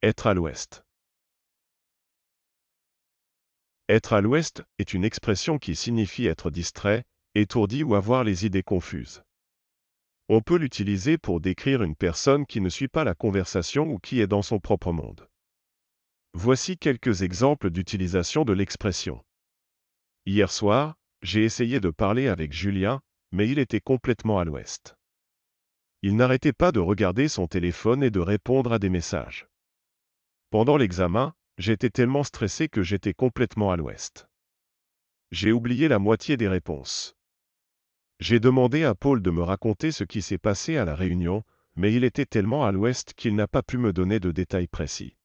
Être à l'ouest. Être à l'ouest est une expression qui signifie être distrait, étourdi ou avoir les idées confuses. On peut l'utiliser pour décrire une personne qui ne suit pas la conversation ou qui est dans son propre monde. Voici quelques exemples d'utilisation de l'expression. Hier soir, j'ai essayé de parler avec Julien, mais il était complètement à l'ouest. Il n'arrêtait pas de regarder son téléphone et de répondre à des messages. Pendant l'examen, j'étais tellement stressé que j'étais complètement à l'ouest. J'ai oublié la moitié des réponses. J'ai demandé à Paul de me raconter ce qui s'est passé à la réunion, mais il était tellement à l'ouest qu'il n'a pas pu me donner de détails précis.